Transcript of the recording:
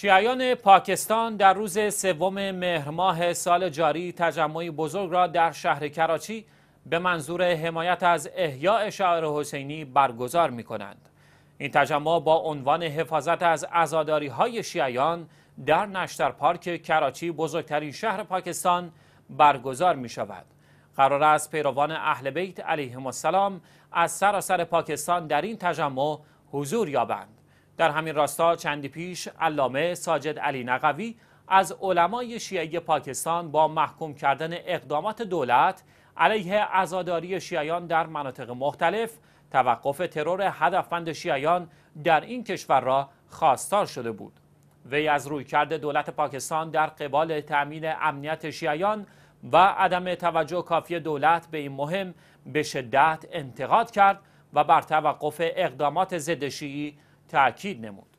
شیعیان پاکستان در روز سوم مهرماه سال جاری تجمعی بزرگ را در شهر کراچی به منظور حمایت از احیاء شعر حسینی برگزار می کنند. این تجمع با عنوان حفاظت از ازاداری های شیعیان در نشتر پارک کراچی بزرگترین شهر پاکستان برگزار می شود. قرار است پیروان اهل بیت علیهم السلام از سراسر پاکستان در این تجمع حضور یابند. در همین راستا چندی پیش علامه ساجد علی نقوی از علمای شیعی پاکستان با محکوم کردن اقدامات دولت علیه ازاداری شیعیان در مناطق مختلف توقف ترور هدفمند شیعیان در این کشور را خواستار شده بود وی از روی کرده دولت پاکستان در قبال تأمین امنیت شیعیان و عدم توجه کافی دولت به این مهم به شدت انتقاد کرد و بر توقف اقدامات ضد شیعی تاکید نمود